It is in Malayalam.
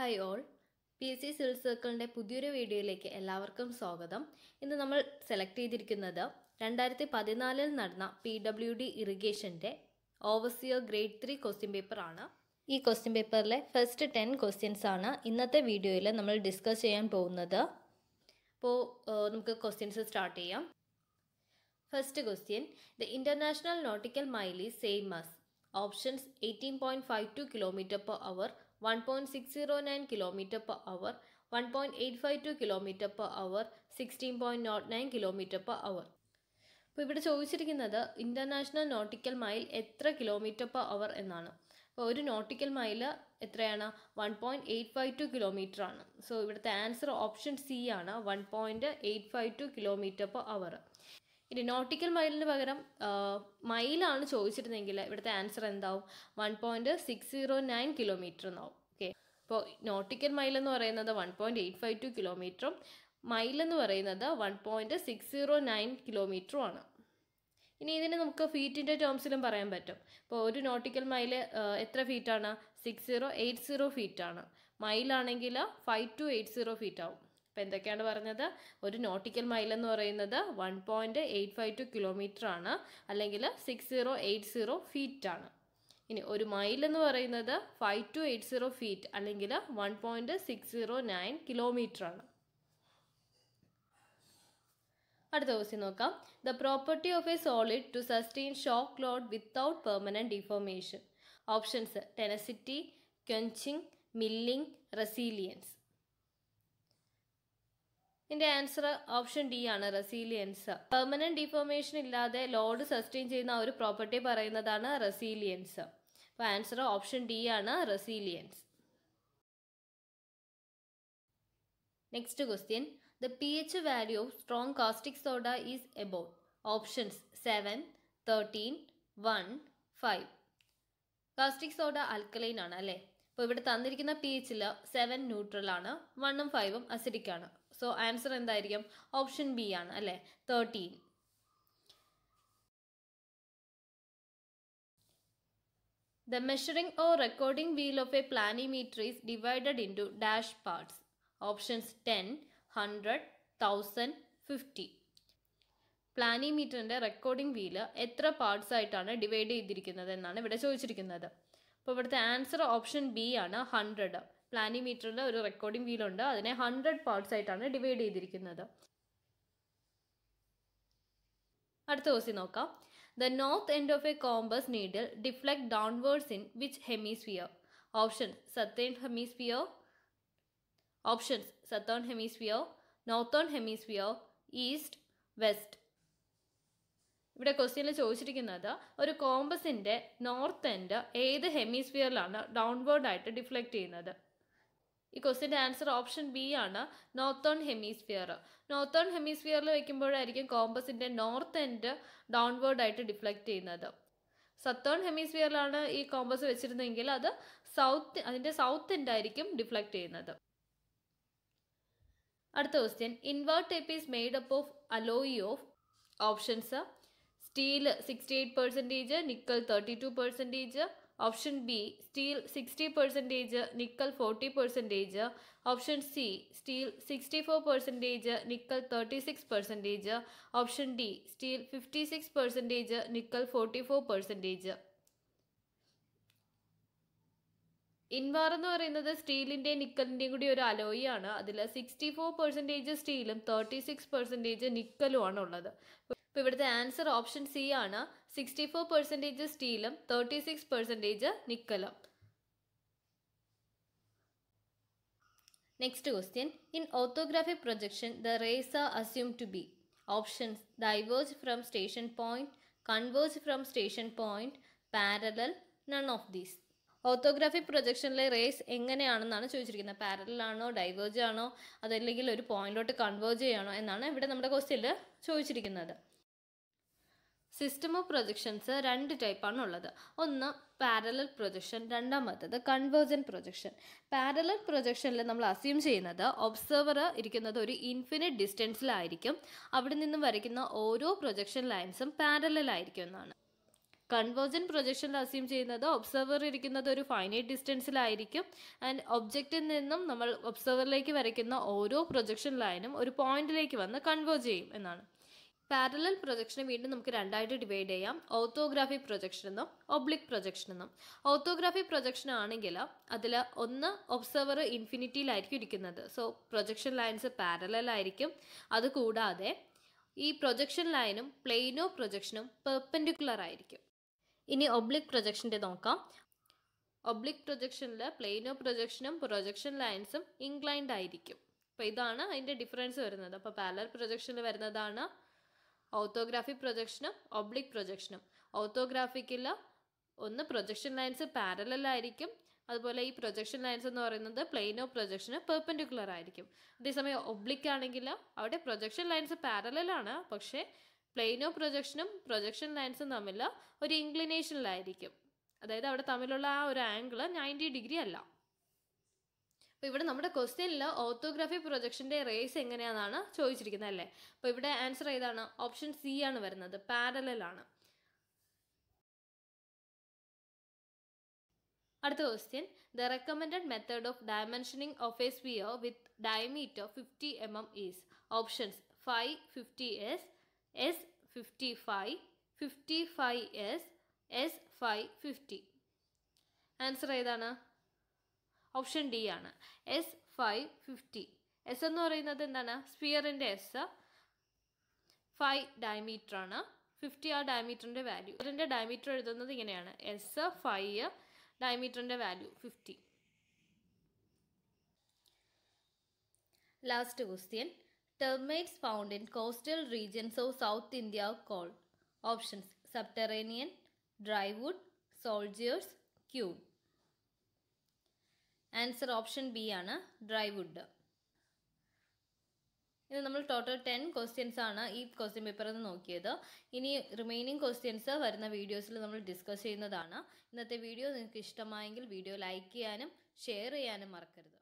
High all P S C civil സർക്കിളിൻ്റെ പുതിയൊരു വീഡിയോയിലേക്ക് എല്ലാവർക്കും സ്വാഗതം ഇന്ന് നമ്മൾ സെലക്ട് ചെയ്തിരിക്കുന്നത് രണ്ടായിരത്തി പതിനാലിൽ നടന്ന പി ഡബ്ല്യു ഡി ഇറിഗേഷൻ്റെ ഓവസിയർ ഗ്രേഡ് ത്രീ ക്വസ്റ്റ്യൻ പേപ്പറാണ് ഈ ക്വസ്റ്റ്യൻ പേപ്പറിലെ ഫസ്റ്റ് ടെൻ ക്വസ്റ്റ്യൻസ് ആണ് ഇന്നത്തെ വീഡിയോയിൽ നമ്മൾ ഡിസ്കസ് ചെയ്യാൻ പോകുന്നത് അപ്പോൾ നമുക്ക് ക്വസ്റ്റ്യൻസ് സ്റ്റാർട്ട് ചെയ്യാം first question the international nautical mile is same as options eighteen point five two kilometre per hour 1.609 km per hour, 1.852 km per hour, 16.09 km per hour. അപ്പോൾ ഇവിടെ ചോദിച്ചിരിക്കുന്നത് ഇൻ്റർനാഷണൽ നോട്ടിക്കൽ മൈൽ എത്ര കിലോമീറ്റർ പെർ അവർ എന്നാണ് അപ്പോൾ ഒരു നോട്ടിക്കൽ മൈൽ എത്രയാണ് one point eight five two kilometre ആണ് സോ ഇവിടുത്തെ ആൻസർ ഓപ്ഷൻ സി ആണ് one point eight five two kilometre per hour ഇനി നോട്ടിക്കൽ മൈലിന് പകരം മൈലാണ് ചോദിച്ചിരുന്നെങ്കിൽ ഇവിടുത്തെ ആൻസർ എന്താവും one point six zero nine kilometre എന്നാവും ഓക്കെ ഇപ്പോൾ നോട്ടിക്കൽ മൈൽ എന്ന് പറയുന്നത് one point eight five two കിലോമീറ്ററും മൈൽ എന്ന് പറയുന്നത് one point six zero nine കിലോമീറ്ററും ആണ് ഇനി ഇതിന് നമുക്ക് ഫീറ്റിൻ്റെ ടേംസിലും പറയാൻ പറ്റും ഇപ്പോൾ ഒരു നോട്ടിക്കൽ മൈൽ എത്ര ഫീറ്റാണ് സിക്സ് സീറോ എയ്റ്റ് സീറോ ഫീറ്റാണ് മൈലാണെങ്കിൽ ഫൈവ് ടു എയ്റ്റ് സീറോ ഫീറ്റാവും അപ്പോൾ എന്തൊക്കെയാണ് പറഞ്ഞത് ഒരു നോട്ടിക്കൽ മൈൽ എന്ന് പറയുന്നത് one point eight five two kilometre ആണ് അല്ലെങ്കിൽ six zero eight zero feet ആണ് ഇനി ഒരു മൈൽ എന്ന് പറയുന്നത് five two eight zero feet അല്ലെങ്കിൽ one point six zero nine kilometre ആണ് അടുത്ത ക്വസ്റ്റ്യൻ നോക്കാം the property of a solid to sustain shock load without permanent deformation options tenacity quenching milling resilience ഇതിന്റെ ആൻസർ ഓപ്ഷൻ ഡി ആണ് റെസീലിയൻസ് പെർമനന്റ് ഡിഫോർമേഷൻ ഇല്ലാതെ ലോഡ് സസ്റ്റെയിൻ ചെയ്യുന്ന ഒരു പ്രോപ്പർട്ടി പറയുന്നതാണ് റെസീലിയൻസ് അപ്പോൾ ആൻസർ ഓപ്ഷൻ ഡി ആണ് resilience next question the P H value of strong caustic soda is about options seven thirteen one five caustic soda alkaline ആണ് അല്ലേ അപ്പോൾ ഇവിടെ തന്നിരിക്കുന്ന പി എച്ചിൽ സെവൻ ന്യൂട്രൽ ആണ് വണ്ണും ഫൈവും അസിഡിക് ആണ് സോ ആൻസർ എന്തായിരിക്കും ഓപ്ഷൻ ബി ആണ് അല്ലേ thirteen the measuring or recording wheel of a planimeter is divided into dash parts options ten hundred thousand fifty പ്ലാനിമീറ്ററിൻ്റെ റെക്കോർഡിംഗ് വീല് എത്ര പാർട്സ് ആയിട്ടാണ് ഡിവൈഡ് ചെയ്തിരിക്കുന്നത് എന്നാണ് ഇവിടെ ചോദിച്ചിരിക്കുന്നത് അപ്പോൾ ഇവിടുത്തെ ആൻസർ ഓപ്ഷൻ ബി ആണ് ഹൺഡ്രഡ് പ്ലാനിമീറ്ററിൻ്റെ ഒരു റെക്കോർഡിംഗ് വീലുണ്ട് അതിനെ ഹൺഡ്രഡ് പാർട്സ് ആയിട്ടാണ് ഡിവൈഡ് ചെയ്തിരിക്കുന്നത് അടുത്ത ക്വസ്റ്റ്യൻ നോക്കാം the north end of a compass needle deflect downwards in which hemisphere option southern hemisphere options southern hemisphere northern hemisphere east west ഇവിടെ ക്വസ്റ്റ്യനിൽ ചോദിച്ചിരിക്കുന്നത് ഒരു കോമ്പസിൻ്റെ നോർത്ത് എൻഡ് ഏത് ഹെമിസ്ഫിയറിലാണ് ഡൗൺവേർഡായിട്ട് ഡിഫ്ലക്ട് ചെയ്യുന്നത് ഈ ക്വസ്റ്റിൻ്റെ ആൻസർ ഓപ്ഷൻ ബി ആണ് നോർത്തേൺ ഹെമിസ്ഫിയർ നോർത്തേൺ ഹെമിസ്ഫിയറിൽ വയ്ക്കുമ്പോഴായിരിക്കും കോമ്പസിൻ്റെ നോർത്ത് എൻഡ് ഡൗൺവേർഡ് ആയിട്ട് ഡിഫ്ലക്റ്റ് ചെയ്യുന്നത് സത്തേൺ ഹെമിസ്ഫിയറിലാണ് ഈ കോമ്പസ് വെച്ചിരുന്നെങ്കിൽ അത് സൗത്ത് അതിൻ്റെ സൗത്ത് എൻഡ് ആയിരിക്കും ഡിഫ്ലക്റ്റ് ചെയ്യുന്നത് അടുത്ത question invert tape is made up of alloy of options steel sixty eight percentage nickel thirty two percentage option B steel sixty percentage nickel forty percentage option C steel sixty four percentage nickel thirty six percentage option D steel fifty six percentage nickel forty four percentage invar എന്ന് പറയുന്നത് സ്റ്റീലിൻ്റെയും നിക്കലിൻ്റെയും കൂടി ഒരു അലോയിയാണ് അതിൽ സിക്സ്റ്റി ഫോർ പെർസെൻറ്റേജ് സ്റ്റീലും തേർട്ടി സിക്സ് പെർസെൻറ്റേജ് നിക്കലുമാണ് ഉള്ളത് അപ്പോൾ ഇവിടുത്തെ ആൻസർ ഓപ്ഷൻ സി ആണ് സിക്സ്റ്റി ഫോർ പെർസെൻറ്റേജ് സ്റ്റീലും തേർട്ടി സിക്സ് പെർസെൻറ്റേജ് നിക്കലും next question in orthography projection the rays are assume to be options diverse from station point converse from station point parallel none of these orthography പ്രൊജക്ഷനിലെ റേസ് എങ്ങനെയാണെന്നാണ് ചോദിച്ചിരിക്കുന്നത് പാരലൽ ആണോ ഡൈവേഴ്സ് ആണോ അതല്ലെങ്കിൽ ഒരു പോയിന്റിലോട്ട് കൺവേഴ്സ് ചെയ്യണോ എന്നാണ് ഇവിടെ നമ്മുടെ ക്വസ്റ്റ്യനിൽ ചോദിച്ചിരിക്കുന്നത് സിസ്റ്റം ഓഫ് പ്രൊജക്ഷൻസ് രണ്ട് ടൈപ്പാണ് ഉള്ളത് ഒന്ന് പാരലൽ പ്രൊജക്ഷൻ രണ്ടാമത്തത് കൺവേർജൻ പ്രൊജക്ഷൻ പാരലൽ പ്രൊജക്ഷനിൽ നമ്മൾ അസ്യൂം ചെയ്യുന്നത് ഒബ്സർവർ ഇരിക്കുന്നത് ഒരു ഇൻഫിനിറ്റ് ഡിസ്റ്റൻസിലായിരിക്കും അവിടെ നിന്നും വരയ്ക്കുന്ന ഓരോ പ്രൊജക്ഷൻ ലൈൻസും പാരലായിരിക്കും എന്നാണ് കൺവേർജൻ പ്രൊജക്ഷനിൽ അസ്യൂം ചെയ്യുന്നത് ഒബ്സർവർ ഇരിക്കുന്നത് ഒരു ഫൈനൈറ്റ് ഡിസ്റ്റൻസിലായിരിക്കും ആൻഡ് ഒബ്ജക്റ്റിൽ നിന്നും നമ്മൾ ഒബ്സർവറിലേക്ക് വരയ്ക്കുന്ന ഓരോ പ്രൊജക്ഷൻ ലൈനും ഒരു പോയിന്റിലേക്ക് വന്ന് കൺവേർജ് ചെയ്യും എന്നാണ് പാരലൽ പ്രൊജക്ഷനെ വീണ്ടും നമുക്ക് രണ്ടായിട്ട് ഡിവൈഡ് ചെയ്യാം ഓത്തോഗ്രാഫി പ്രൊജക്ഷൻ എന്നും ഒബ്ലിക് പ്രൊജക്ഷൻ എന്നും ഓത്തോഗ്രാഫി പ്രൊജക്ഷൻ ആണെങ്കിൽ അതിൽ ഒന്ന് ഒബ്സർവർ ഇൻഫിനിറ്റിയിലായിരിക്കും ഇരിക്കുന്നത് സോ പ്രൊജക്ഷൻ ലൈൻസ് പാരലലായിരിക്കും അത് കൂടാതെ ഈ പ്രൊജക്ഷൻ ലൈനും പ്ലെയിനോ പ്രൊജക്ഷനും പെർപ്പൻഡിക്കുലർ ആയിരിക്കും ഇനി ഒബ്ലിക് പ്രൊജക്ഷൻ്റെ നോക്കാം ഒബ്ലിക് പ്രൊജക്ഷനിൽ പ്ലെയിനോ പ്രൊജക്ഷനും പ്രൊജക്ഷൻ ലൈൻസും ഇൻക്ലൈൻഡ് ആയിരിക്കും അപ്പോൾ ഇതാണ് അതിൻ്റെ ഡിഫറൻസ് വരുന്നത് അപ്പോൾ പാലർ പ്രൊജക്ഷനിൽ വരുന്നതാണ് ഓത്തോഗ്രാഫി പ്രൊജക്ഷനും ഒബ്ലിക് പ്രൊജക്ഷനും ഓത്തോഗ്രാഫിക്കിൽ ഒന്ന് പ്രൊജക്ഷൻ ലൈൻസ് പാരലായിരിക്കും അതുപോലെ ഈ പ്രൊജക്ഷൻ ലൈൻസ് എന്ന് പറയുന്നത് പ്ലെയിനോ പ്രൊജക്ഷന് പെർപെൻഡിക്കുലർ ആയിരിക്കും അതേസമയം ഒബ്ലിക് ആണെങ്കിൽ അവിടെ പ്രൊജക്ഷൻ ലൈൻസ് പാരലാണ് പക്ഷേ പ്ലെയിനോ പ്രൊജക്ഷനും പ്രൊജക്ഷൻ ലൈൻസും തമ്മിൽ ഒരു ഇൻക്ലിനേഷനിലായിരിക്കും അതായത് അവിടെ തമ്മിലുള്ള ആ ഒരു ആംഗിൾ നയൻറ്റി ഡിഗ്രി അല്ല അപ്പോൾ ഇവിടെ നമ്മുടെ ക്വസ്റ്റ്യനിൽ ഓർത്തോഗ്രാഫി പ്രൊജക്ഷൻ്റെ റേസ് എങ്ങനെയാണെന്നാണ് ചോദിച്ചിരിക്കുന്നത് അല്ലേ അപ്പോൾ ഇവിടെ ആൻസർ ഏതാണ് ഓപ്ഷൻ സി ആണ് വരുന്നത് ആണ് അടുത്ത question the recommended method of dimensioning of a O with diameter fifty M M is options five fifty S S fifty five fifty five S S five fifty answer ഏതാണ് ഓപ്ഷൻ ഡി ആണ് എസ് ഫൈവ് ഫിഫ്റ്റി എസ് എന്ന് പറയുന്നത് എന്താണ് സ്പിയറിൻ്റെ എസ് ഫൈവ് ഡയമീറ്റർ ആണ് ഫിഫ്റ്റി ആ ഡയമീറ്ററിൻ്റെ വാല്യൂ ഇതിൻ്റെ ഡയമീറ്റർ എഴുതുന്നത് ഇങ്ങനെയാണ് എസ് ഫൈവ് ഡയമീറ്ററിൻ്റെ value fifty last question termites found in coastal regions of south India called options subterranean drywood soldiers cube answer option B ആണ് ഡ്രൈ വുഡ് ഇത് നമ്മൾ ടോട്ടൽ ടെൻ ക്വസ്റ്റ്യൻസ് ആണ് ഈ ക്വസ്റ്റ്യൻ പേപ്പറിൽ നിന്ന് നോക്കിയത് ഇനി റിമൈനിങ് ക്വസ്റ്റ്യൻസ് വരുന്ന വീഡിയോസിൽ നമ്മൾ ഡിസ്കസ് ചെയ്യുന്നതാണ് ഇന്നത്തെ വീഡിയോ നിങ്ങൾക്ക് ഇഷ്ടമായെങ്കിൽ വീഡിയോ ലൈക്ക് ചെയ്യാനും ഷെയർ ചെയ്യാനും മറക്കരുത്